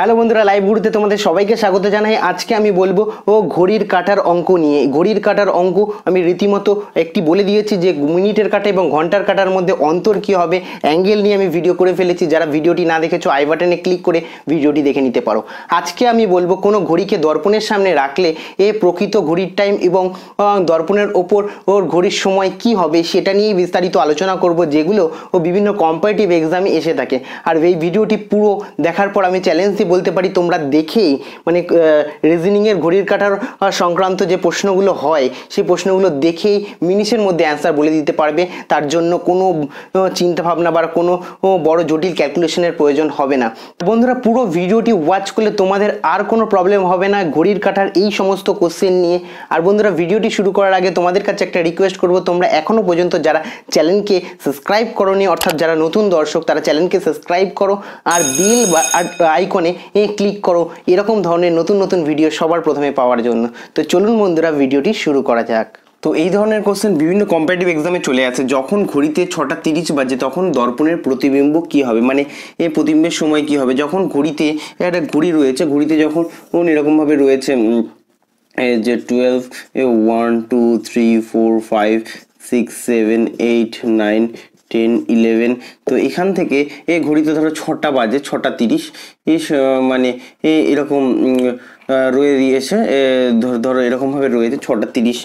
Hello বন্ধুরা live গুরুতে তোমাদের সবাইকে স্বাগত জানাই আজকে আমি বলবো ও ঘড়ির কাটার অঙ্ক নিয়ে ঘড়ির কাটার অঙ্ক আমি রীতিমতো একটি বলে দিয়েছি যে মিনিটের কাটা এবং ঘন্টার কাটার মধ্যে অন্তর কী হবে অ্যাঙ্গেল নিয়ে আমি ভিডিও করে ফেলেছি যারা ভিডিওটি না দেখেছো আই বাটনে ক্লিক করে ভিডিওটি দেখে নিতে পারো আজকে আমি বলবো কোনো ঘড়িকে দর্পণের সামনে রাখলে এ প্রকৃত ঘড়ির টাইম এবং দর্পণের ওপর ওর ঘড়ির সময় কি হবে সেটা নিয়েই বিস্তারিত আলোচনা করব যেগুলো ও বিভিন্ন কম্পারেটিভ এক্সামে এসে থাকে আর এই ভিডিওটি পুরো দেখার পর আমি চ্যালেঞ্জ বলতে পারি তোমরা দেখেই মানে রিজনিংয়ের ঘড়ির কাটার সংক্রান্ত যে প্রশ্নগুলো হয় সেই প্রশ্নগুলো দেখেই মিনিশের মধ্যে অ্যান্সার বলে দিতে পারবে তার জন্য কোনো চিন্তাভাবনা বা কোনো বড় জটিল ক্যালকুলেশনের প্রয়োজন হবে না বন্ধুরা পুরো ভিডিওটি ওয়াচ করলে তোমাদের আর কোনো প্রবলেম হবে না ঘড়ির কাটার এই সমস্ত কোশ্চেন নিয়ে আর বন্ধুরা ভিডিওটি শুরু করার আগে তোমাদের কাছে একটা রিকোয়েস্ট করব তোমরা এখনও পর্যন্ত যারা চ্যানেলকে সাবস্ক্রাইব করো অর্থাৎ যারা নতুন দর্শক তারা চ্যানেলকে সাবস্ক্রাইব করো আর বিল বা আইকনে ক্লিক করো এরকম ধরনের নতুন নতুন ভিডিও সবার প্রথমে পাওয়ার জন্য তো চলুন বন্ধুরা ভিডিওটি শুরু করা যাক তো এই ধরনের কোশ্চেন বিভিন্ন কম্পিটিটিভ এক্সামে চলে আসে যখন ঘড়িতে ছটা তিরিশ বাজে তখন দর্পণের প্রতিবিম্ব কি হবে মানে এই প্রতিবিম্বের সময় কি হবে যখন ঘড়িতে একটা ঘড়ি রয়েছে ঘড়িতে যখন এরকমভাবে রয়েছে যে twelve one two three four five six seven eight nine ten eleven তো এখান থেকে এ ঘড়িতে ধরো ছটা বাজে ছটা তিরিশ মানে এরকম রয়ে দিয়েছে ধরো এরকমভাবে রয়েছে ছটা তিরিশ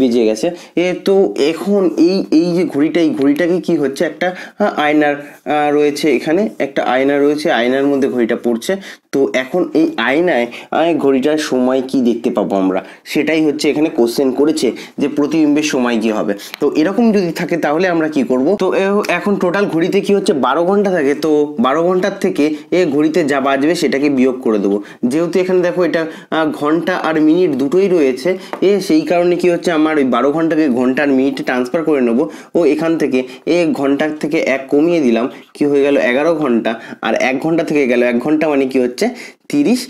বেজে গেছে এ তো এখন এই এই যে ঘড়িটা এই ঘড়িটাকে কি হচ্ছে একটা আয়নার রয়েছে এখানে একটা আয়না রয়েছে আয়নার মধ্যে ঘড়িটা পড়ছে তো এখন এই আয়নায় ঘড়িটার সময় কি দেখতে পাবো আমরা সেটাই হচ্ছে এখানে কোশ্চেন করেছে যে প্রতিবিম্বের সময় কী হবে তো এরকম যদি থাকে তাহলে আমরা কি করব তো এখন টোটাল ঘড়িতে কি হচ্ছে বারো ঘন্টা থাকে তো বারো ঘন্টার থেকে এ ঘড়িতে যা বাজবে সেটাকে বিয়োগ করে দেবো যেহেতু এখানে দেখো এটা ঘন্টা আর মিনিট দুটোই রয়েছে এ সেই কারণে কি হচ্ছে আমার ওই বারো ঘন্টাকে ঘন্টা আর মিনিটে ট্রান্সফার করে নেবো ও এখান থেকে এ ঘন্টার থেকে এক কমিয়ে দিলাম কি হয়ে গেল এগারো ঘন্টা আর এক ঘন্টা থেকে গেল এক ঘন্টা মানে কি হচ্ছে তিরিশ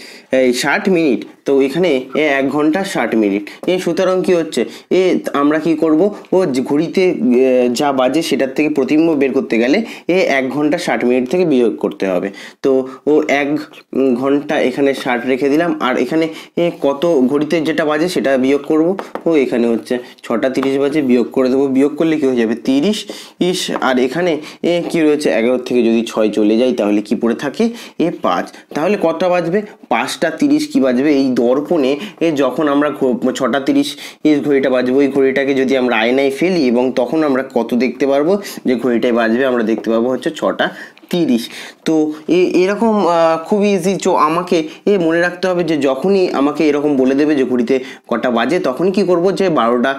ষাট মিনিট তো এখানে এ এক ঘন্টা ষাট মিনিট এ সুতরাং কী হচ্ছে এ আমরা কি করব ও ঘড়িতে যা বাজে সেটার থেকে প্রতিম্ব বের করতে গেলে এ এক ঘন্টা ষাট মিনিট থেকে বিয়োগ করতে হবে তো ও এক ঘন্টা এখানে ষাট রেখে দিলাম আর এখানে এ কত ঘড়িতে যেটা বাজে সেটা বিয়োগ করব ও এখানে হচ্ছে ছটা তিরিশ বাজে বিয়োগ করে দেবো বিয়োগ করলে কী হয়ে যাবে তিরিশ ইস আর এখানে এ কী রয়েছে এগারো থেকে যদি ছয় চলে যায় তাহলে কি পড়ে থাকে এ পাঁচ তাহলে কটা বাজ বাজবে পাঁচটা তিরিশ কি বাজবে এই দর্পণে এ যখন আমরা ছটা তিরিশ ঘড়িটা বাজবো ওই ঘড়িটাকে যদি আমরা আয়নায় ফেলি এবং তখন আমরা কত দেখতে পারবো যে ঘড়িটায় বাজবে আমরা দেখতে পাবো হচ্ছে ছটা তিরিশ তো এ এরকম খুবই ইজি চো আমাকে এ মনে রাখতে হবে যে যখনই আমাকে এরকম বলে দেবে যে কুড়িতে কটা বাজে তখন কি করব যে বারোটা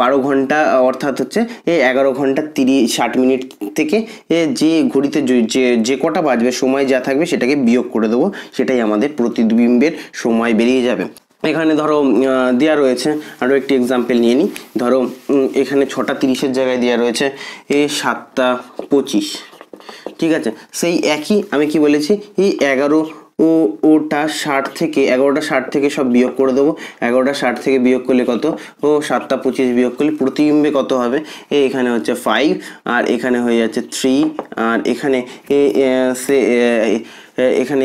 বারো ঘন্টা অর্থাৎ হচ্ছে এ এগারো ঘন্টা তিরিশ ষাট মিনিট থেকে এ যে ঘড়িতে যে যে কটা বাজবে সময় যা থাকবে সেটাকে বিয়োগ করে দেবো সেটাই আমাদের প্রতিবিম্বের সময় বেরিয়ে যাবে এখানে ধরো দেওয়া রয়েছে আরও একটি এক্সাম্পল নিয়ে নিই ধরো এখানে ছটা তিরিশের জায়গায় দেওয়া রয়েছে এ সাতটা পঁচিশ ঠিক আছে সেই একই আমি কি বলেছি এই এগারো ও ওটা ষাট থেকে এগারোটা ষাট থেকে সব বিয়োগ করে দেবো এগারোটা ষাট থেকে বিয়োগ করলে কত ও সাতটা পঁচিশ বিয়োগ করলে প্রতিবিম্বে কত হবে এখানে হচ্ছে ফাইভ আর এখানে হয়ে যাচ্ছে থ্রি আর এখানে সে এখানে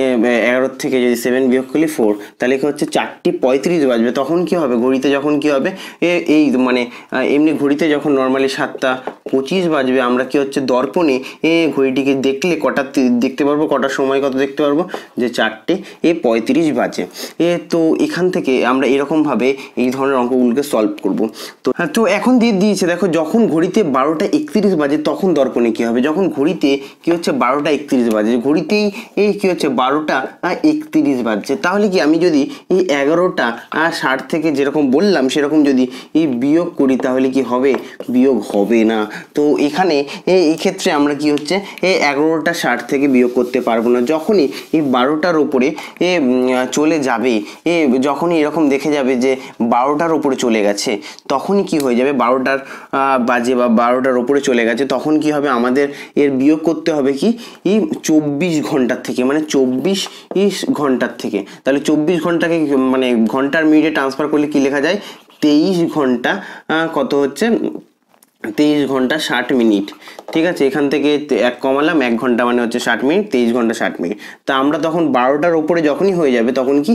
এগারো থেকে যদি সেভেন বিয়োগ করি ফোর তাহলে হচ্ছে চারটি পঁয়ত্রিশ বাজবে তখন কি হবে ঘড়িতে যখন কি হবে এই মানে এমনি ঘড়িতে যখন নর্মালি সাতটা পঁচিশ বাজবে আমরা কি হচ্ছে দর্পণে এ ঘড়িটিকে দেখলে কটা দেখতে পারবো কটার সময় কত দেখতে পারবো যে চারটে এ পঁয়ত্রিশ বাজে এ তো এখান থেকে আমরা এরকমভাবে এই ধরনের অঙ্কগুলোকে সলভ করব তো হ্যাঁ তো এখন দিয়ে দিয়েছে দেখো যখন ঘড়িতে বারোটা একত্রিশ বাজে তখন দর্পণে কী হবে যখন ঘড়িতে কী হচ্ছে বারোটা একত্রিশ বাজে ঘড়িতেই এই কি হচ্ছে বারোটা একত্রিশ বাজছে তাহলে কি আমি যদি এই এগারোটা ষাট থেকে যেরকম বললাম সেরকম যদি এই বিয়োগ করি তাহলে কি হবে বিয়োগ হবে না তো এখানে এই ক্ষেত্রে আমরা কি হচ্ছে এই এগারোটা ষাট থেকে বিয়োগ করতে পারবো না যখনই এই বারোটার ওপরে এ চলে যাবে এ যখনই এরকম দেখে যাবে যে বারোটার ওপরে চলে গেছে তখনই কি হয়ে যাবে বারোটার বাজে বা বারোটার ওপরে চলে গেছে তখন কি হবে আমাদের এর বিয়োগ করতে হবে কি এই চব্বিশ ঘন্টার থেকে মানে চব্বিশ ঘন্টার থেকে তাহলে চব্বিশ ঘন্টাকে মানে ঘন্টার মিনিটে ট্রান্সফার করলে কি লেখা যায় তেইশ ঘন্টা কত হচ্ছে তেইশ ঘন্টা ষাট মিনিট ঠিক আছে এখান থেকে এক কমালাম এক ঘন্টা মানে হচ্ছে ষাট মিনিট তেইশ ঘন্টা ষাট মিনিট তো আমরা তখন বারোটার ওপরে যখনই হয়ে যাবে তখন কি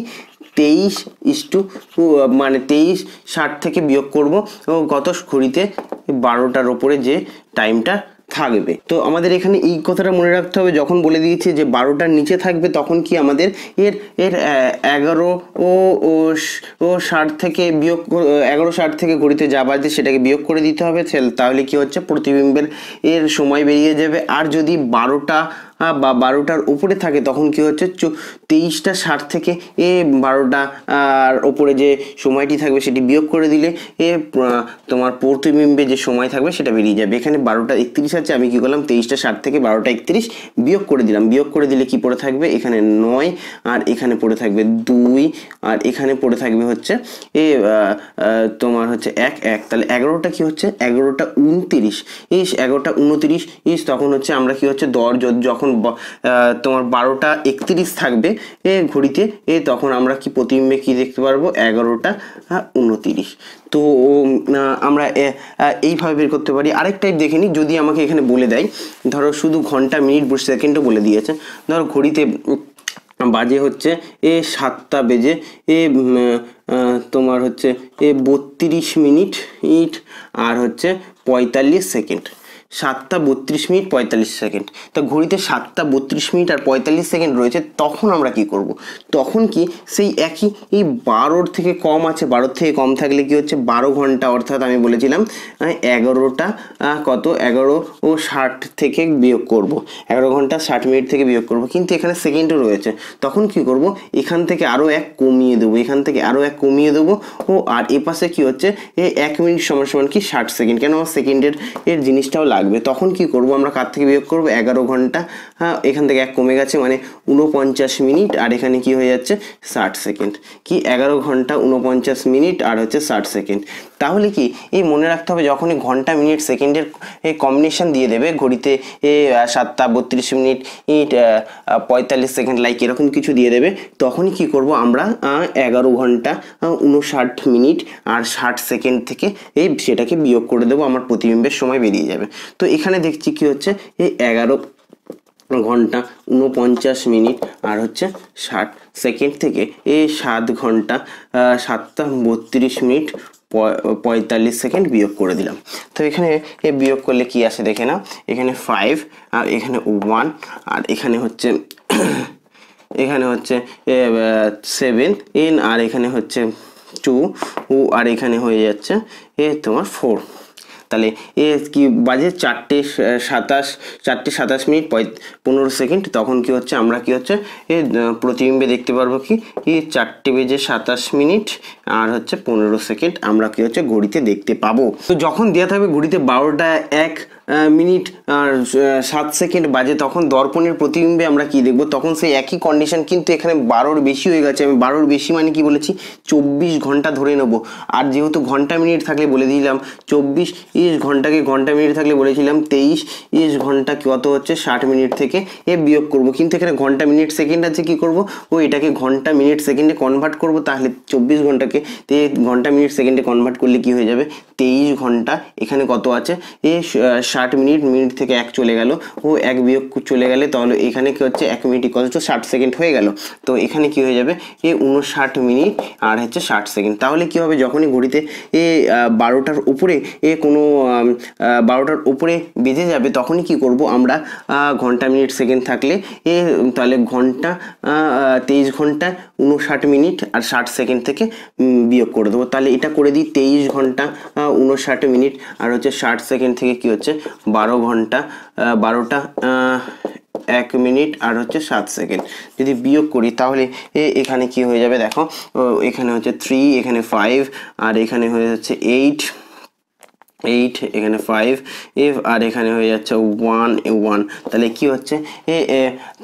তেইশ ইস্টু মানে তেইশ ষাট থেকে বিয়োগ করব ও গত ঘড়িতে বারোটার ওপরে যে টাইমটা থাকবে তো আমাদের এখানে এই কথাটা মনে রাখতে হবে যখন বলে দিয়েছি যে বারোটার নিচে থাকবে তখন কি আমাদের এর এর এগারো ও ও ষাট থেকে বিয়োগ এগারো ষাট থেকে ঘড়িতে যা বাজে সেটাকে বিয়োগ করে দিতে হবে তাহলে কি হচ্ছে প্রতিবিম্বের এর সময় বেরিয়ে যাবে আর যদি বারোটা বা বারোটার উপরে থাকে তখন কি হচ্ছে তেইশটা ষাট থেকে এ বারোটা আর ওপরে যে সময়টি থাকবে সেটি বিয়োগ করে দিলে এ তোমার প্রতিবিম্বে যে সময় থাকবে সেটা বেরিয়ে যাবে এখানে বারোটা একত্রিশ আছে আমি কি করলাম তেইশটা ষাট থেকে বারোটা একত্রিশ বিয়োগ করে দিলাম বিয়োগ করে দিলে কি পড়ে থাকবে এখানে নয় আর এখানে পড়ে থাকবে দুই আর এখানে পড়ে থাকবে হচ্ছে এ তোমার হচ্ছে এক এক তাহলে এগারোটা কি হচ্ছে এগারোটা উনতিরিশ ইস এগারোটা উনতিরিশ ইস তখন হচ্ছে আমরা কি হচ্ছে দর যখন তোমার বারোটা একত্রিশ থাকবে এ ঘড়িতে এ তখন আমরা কি প্রতিবিম্বে কি দেখতে পারবো এগারোটা উনতিরিশ তো আমরা এইভাবে বের করতে পারি আরেক টাইপ দেখে নিই যদি আমাকে এখানে বলে দেয় ধরো শুধু ঘন্টা মিনিট সেকেন্ডও বলে দিয়েছে ধরো ঘড়িতে বাজে হচ্ছে এ সাতটা বেজে এ তোমার হচ্ছে এ বত্রিশ মিনিট ইট আর হচ্ছে পঁয়তাল্লিশ সেকেন্ড সাতটা বত্রিশ মিনিট পঁয়তাল্লিশ সেকেন্ড তা ঘড়িতে সাতটা বত্রিশ মিনিট আর পঁয়তাল্লিশ সেকেন্ড রয়েছে তখন আমরা কি করব। তখন কি সেই একই এই বারোর থেকে কম আছে বারোর থেকে কম থাকলে কি হচ্ছে বারো ঘন্টা অর্থাৎ আমি বলেছিলাম এগারোটা কত এগারো ও ষাট থেকে বিয়োগ করব। এগারো ঘন্টা ষাট মিনিট থেকে বিয়োগ করব কিন্তু এখানে সেকেন্ডও রয়েছে তখন কি করব এখান থেকে আরও এক কমিয়ে দেবো এখান থেকে আরও এক কমিয়ে দেবো ও আর এ পাশে কী হচ্ছে এক মিনিট সমান সমান কি ষাট সেকেন্ড কেন আমার সেকেন্ডের এর জিনিসটাও লাগে থাকবে তখন কি করব আমরা কার থেকে বিয়োগ করব এগারো ঘন্টা হ্যাঁ, এখান থেকে এক কমে গেছে মানে উনপঞ্চাশ মিনিট আর এখানে কি হয়ে যাচ্ছে ষাট সেকেন্ড কি এগারো ঘন্টা উনপঞ্চাশ মিনিট আর হচ্ছে ষাট সেকেন্ড তাহলে কি এই মনে রাখতে হবে যখনই ঘন্টা মিনিট সেকেন্ডের কম্বিনেশান দিয়ে দেবে ঘড়িতে এ সাতটা বত্রিশ মিনিট ইট পঁয়তাল্লিশ সেকেন্ড লাইক এরকম কিছু দিয়ে দেবে তখনই কি করব আমরা এগারো ঘন্টা উনষাট মিনিট আর ষাট সেকেন্ড থেকে এই সেটাকে বিয়োগ করে দেবো আমার প্রতিবিম্বের সময় বেরিয়ে যাবে তো এখানে দেখছি কি হচ্ছে এই এগারো ঘন্টা উনপঞ্চাশ মিনিট আর হচ্ছে ষাট সেকেন্ড থেকে এই সাত ঘন্টা সাতটা বত্রিশ মিনিট পঁয়তাল্লিশ সেকেন্ড বিয়োগ করে দিলাম তো এখানে এ বিয়োগ করলে কি আসে দেখে না এখানে ফাইভ আর এখানে ওয়ান আর এখানে হচ্ছে এখানে হচ্ছে সেভেন এন আর এখানে হচ্ছে টু ও আর এখানে হয়ে যাচ্ছে এ তোমার ফোর তাহলে এ কি বাজে চারটে সাতাশ চারটে সাতাশ মিনিট পনেরো সেকেন্ড তখন কি হচ্ছে আমরা কি হচ্ছে এ প্রতিবিম্বে দেখতে পারবো কি চারটে বেজে সাতাশ মিনিট আর হচ্ছে পনেরো সেকেন্ড আমরা কি হচ্ছে ঘড়িতে দেখতে পাবো তো যখন দেওয়া থাকবে ঘড়িতে বারোটা এক মিনিট সাত সেকেন্ড বাজে তখন দর্পণের প্রতিবিম্বে আমরা কি দেখব তখন সেই একই কন্ডিশন কিন্তু এখানে বারোর বেশি হয়ে গেছে আমি বারোর বেশি মানে কি বলেছি চব্বিশ ঘন্টা ধরে নেব আর যেহেতু ঘন্টা মিনিট থাকলে বলে দিলাম চব্বিশ ইস ঘন্টাকে ঘন্টা মিনিট থাকলে বলেছিলাম তেইশ ইস ঘন্টা কত হচ্ছে ষাট মিনিট থেকে এ বিয়োগ করব কিন্তু এখানে ঘন্টা মিনিট সেকেন্ড আছে কি করব ও এটাকে ঘন্টা মিনিট সেকেন্ডে কনভার্ট করব তাহলে চব্বিশ ঘন্টাকে তে ঘন্টা মিনিট সেকেন্ডে কনভার্ট করলে কি হয়ে যাবে তেইশ ঘন্টা এখানে কত আছে এ ষাট মিনিট মিনিট থেকে এক চলে গেল ও এক বিয়োগ চলে গেলে তাহলে এখানে কি হচ্ছে এক মিনিট ইকল টু ষাট সেকেন্ড হয়ে গেল তো এখানে কি হয়ে যাবে এ উনষাট মিনিট আর হচ্ছে ষাট সেকেন্ড তাহলে কী হবে যখনই ঘড়িতে এ বারোটার উপরে এ কোনো বারোটার উপরে বেঁধে যাবে তখনই কি করব আমরা ঘন্টা মিনিট সেকেন্ড থাকলে এ তাহলে ঘন্টা তেইশ ঘন্টা উনষাট মিনিট আর ষাট সেকেন্ড থেকে বিয়োগ করে দেবো তাহলে এটা করে দিই তেইশ ঘন্টা উনষাট মিনিট আর হচ্ছে ষাট সেকেন্ড থেকে কি হচ্ছে বারো ঘন্টা বারোটা এক মিনিট আর হচ্ছে সাত সেকেন্ড যদি বিয়োগ করি তাহলে এখানে কি হয়ে যাবে দেখো এখানে হচ্ছে থ্রি এখানে ফাইভ আর এখানে হয়ে যাচ্ছে এইট এইট এখানে ফাইভ এফ আর এখানে হয়ে যাচ্ছে ওয়ান ওয়ান তাহলে কি হচ্ছে এ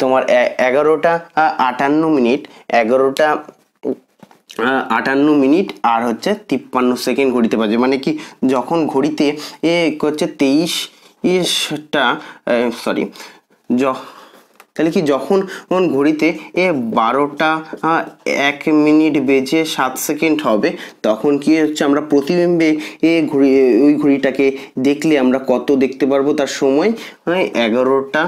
তোমার এগারোটা আটান্ন মিনিট এগারোটা আটান্ন মিনিট আর হচ্ছে তিপ্পান্ন সেকেন্ড ঘড়িতে বাজে মানে কি যখন ঘড়িতে এ হচ্ছে তেইশটা সরি য তাহলে কি যখন ঘড়িতে এ বারোটা এক মিনিট বেজে সাত সেকেন্ড হবে তখন কি হচ্ছে আমরা প্রতিবিম্বে এ ঘড়ি ওই ঘড়িটাকে দেখলে আমরা কত দেখতে পারবো তার সময় এগারোটা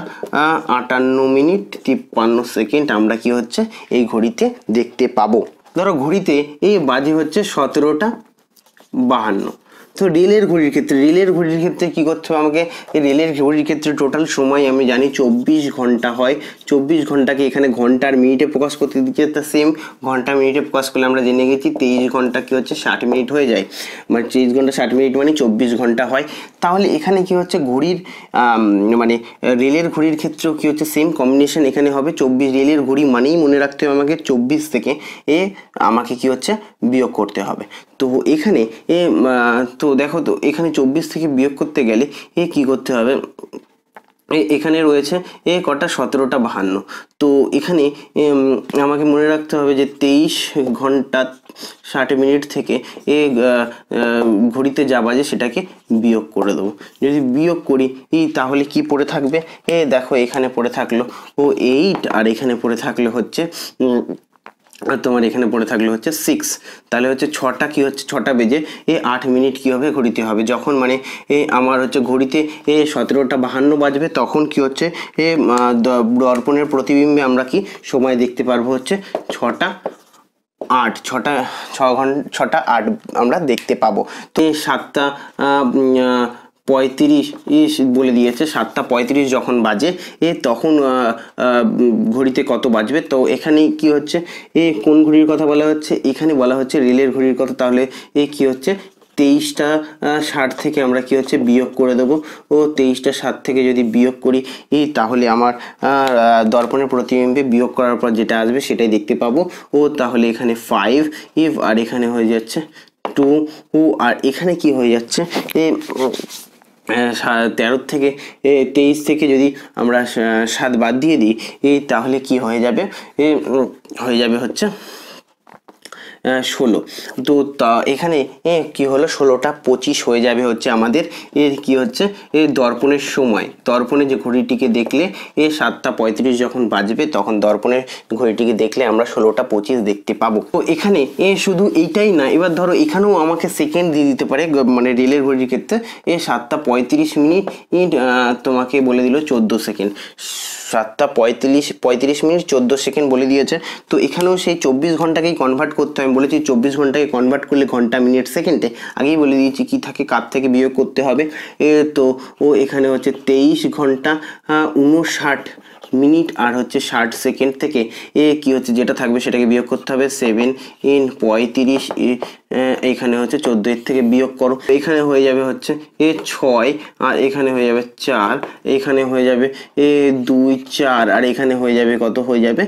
আটান্ন মিনিট তিপ্পান্ন সেকেন্ড আমরা কি হচ্ছে এই ঘড়িতে দেখতে পাবো ধরো ঘড়িতে এই বাজে হচ্ছে সতেরোটা বাহান্ন তো রেলের ঘড়ির ক্ষেত্রে রেলের ঘড়ির ক্ষেত্রে কী করতে হবে আমাকে রেলের ঘড়ির ক্ষেত্রে টোটাল সময় আমি জানি চব্বিশ ঘন্টা হয় চব্বিশ ঘন্টাকে এখানে ঘন্টার মিনিটে প্রকাশ করতে দিচ্ছে তা সেম ঘন্টা মিনিটে প্রকাশ করলে আমরা জেনে গেছি তেইশ ঘন্টা কী হচ্ছে ষাট মিনিট হয়ে যায় মানে তেইশ ঘন্টা ষাট মিনিট মানে চব্বিশ ঘন্টা হয় তাহলে এখানে কি হচ্ছে ঘড়ির মানে রেলের ঘড়ির ক্ষেত্রেও কী হচ্ছে সেম কম্বিনেশন এখানে হবে চব্বিশ রেলের ঘড়ি মানেই মনে রাখতে হবে আমাকে চব্বিশ থেকে এ আমাকে কি হচ্ছে বিয়োগ করতে হবে তো এখানে এ তো দেখো তো এখানে চব্বিশ থেকে বিয়োগ করতে গেলে এ কি করতে হবে এখানে রয়েছে এ কটা সতেরোটা বাহান্ন তো এখানে আমাকে মনে রাখতে হবে যে তেইশ ঘন্টা ষাট মিনিট থেকে এ ঘড়িতে যা বাজে সেটাকে বিয়োগ করে দেবো যদি বিয়োগ করি ই তাহলে কি পড়ে থাকবে এ দেখো এখানে পড়ে থাকলো ও এইট আর এখানে পড়ে থাকলো হচ্ছে আর তোমার এখানে পড়ে থাকলে হচ্ছে সিক্স তাহলে হচ্ছে ছটা কি হচ্ছে ছটা বেজে এ আট মিনিট কীভাবে ঘড়িতে হবে যখন মানে এ আমার হচ্ছে ঘড়িতে এ সতেরোটা বাহান্ন বাজবে তখন কি হচ্ছে এ দর্পণের প্রতিবিম্বে আমরা কি সময় দেখতে পারবো হচ্ছে ছটা আট ছটা ছ ঘন্টা ছটা আট আমরা দেখতে পাবো তো সাতটা পঁয়ত্রিশ ইস বলে দিয়েছে সাতটা পঁয়ত্রিশ যখন বাজে এ তখন ঘড়িতে কত বাজবে তো এখানে কি হচ্ছে এ কোন ঘড়ির কথা বলা হচ্ছে এখানে বলা হচ্ছে রেলের ঘড়ির কথা তাহলে এ কি হচ্ছে তেইশটা ষাট থেকে আমরা কি হচ্ছে বিয়োগ করে দেবো ও তেইশটা ষাট থেকে যদি বিয়োগ করি তাহলে আমার দর্পণের প্রতিবিম্বে বিয়োগ করার পর যেটা আসবে সেটাই দেখতে পাবো ও তাহলে এখানে ফাইভ ইফ আর এখানে হয়ে যাচ্ছে টু ও আর এখানে কি হয়ে যাচ্ছে এ তেরোর থেকে তেইশ থেকে যদি আমরা সাত বাদ দিয়ে দিই তাহলে কি হয়ে যাবে হয়ে যাবে হচ্ছে ষোলো তো তা এখানে কি হলো ষোলোটা পঁচিশ হয়ে যাবে হচ্ছে আমাদের এর কি হচ্ছে এ দর্পণের সময় দর্পণে যে ঘড়িটিকে দেখলে এ সাতটা পঁয়ত্রিশ যখন বাজবে তখন দর্পণের ঘড়িটিকে দেখলে আমরা ষোলোটা পঁচিশ দেখতে পাবো তো এখানে এ শুধু এইটাই না এবার ধরো এখানেও আমাকে সেকেন্ড দিয়ে দিতে পারে মানে রেলের ঘড়ির ক্ষেত্রে এ সাতটা পঁয়ত্রিশ মিনিট তোমাকে বলে দিল চোদ্দো সেকেন্ড সাতটা পঁয়ত্রিশ পঁয়ত্রিশ মিনিট চোদ্দো সেকেন্ড বলে দিয়েছে তো এখানেও সেই চব্বিশ ঘন্টাকেই কনভার্ট করতে আমি বলেছি চব্বিশ ঘন্টাকে কনভার্ট করলে ঘন্টা মিনিট সেকেন্ডে আগেই বলে দিয়েছি কি থাকে কাপ থেকে বিয়োগ করতে হবে এ তো ও এখানে হচ্ছে তেইশ ঘন্টা উনষাট মিনিট আর হচ্ছে ষাট সেকেন্ড থেকে এ কি হচ্ছে যেটা থাকবে সেটাকে বিয়োগ করতে হবে সেভেন ইন পঁয়ত্রিশ হ্যাঁ, এইখানে হচ্ছে চোদ্দ এর থেকে বিয়োগ করো এইখানে হয়ে যাবে হচ্ছে এ ছয় আর এখানে হয়ে যাবে চার এইখানে হয়ে যাবে এ দুই চার আর এখানে হয়ে যাবে কত হয়ে যাবে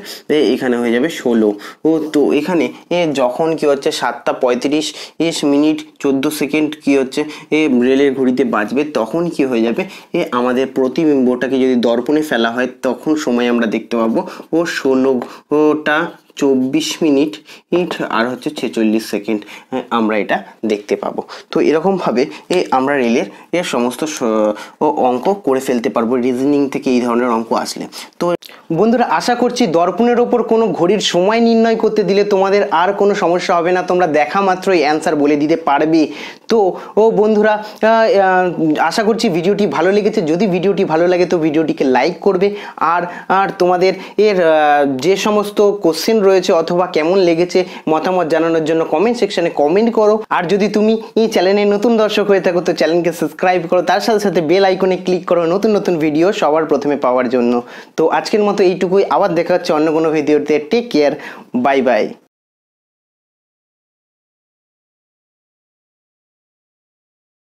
এখানে হয়ে যাবে ষোলো ও তো এখানে এ যখন কি হচ্ছে সাতটা পঁয়ত্রিশ এস মিনিট চোদ্দো সেকেন্ড কি হচ্ছে এ রেলের ঘড়িতে বাজবে তখন কি হয়ে যাবে এ আমাদের প্রতিবিম্বটাকে যদি দর্পণে ফেলা হয় তখন সময় আমরা দেখতে পাবো ও ষোলোটা চব্বিশ মিনিট ইট আর হচ্ছে ছেচল্লিশ সেকেন্ড আমরা এটা দেখতে পাবো তো এরকমভাবে এ আমরা রেলের এর সমস্ত অঙ্ক করে ফেলতে পারবো রিজনিং থেকে এই ধরনের অঙ্ক আসলে তো বন্ধুরা আশা করছি দর্পণের ওপর কোনো ঘড়ির সময় নির্ণয় করতে দিলে তোমাদের আর কোনো সমস্যা হবে না তোমরা দেখা মাত্রই অ্যান্সার বলে দিতে পারবে তো ও বন্ধুরা আশা করছি ভিডিওটি ভালো লেগেছে যদি ভিডিওটি ভালো লাগে তো ভিডিওটিকে লাইক করবে আর আর তোমাদের এর যে সমস্ত কোশ্চেন রয়েছে অথবা কেমন লেগেছে মতামত জানানোর জন্য কমেন্ট সেকশনে কমেন্ট করো আর যদি তুমি এই চ্যানেলে নতুন দর্শক হয়ে থাকো তো চ্যানেলকে সাবস্ক্রাইব করো তার সাথে সাথে বেল আইকনে ক্লিক করো নতুন নতুন ভিডিও সবার প্রথমে পাওয়ার জন্য তো আজকের মতো এইটুকুই আবার দেখা হচ্ছে অন্য কোনো ভিডিওতে টেক কেয়ার বাই বাই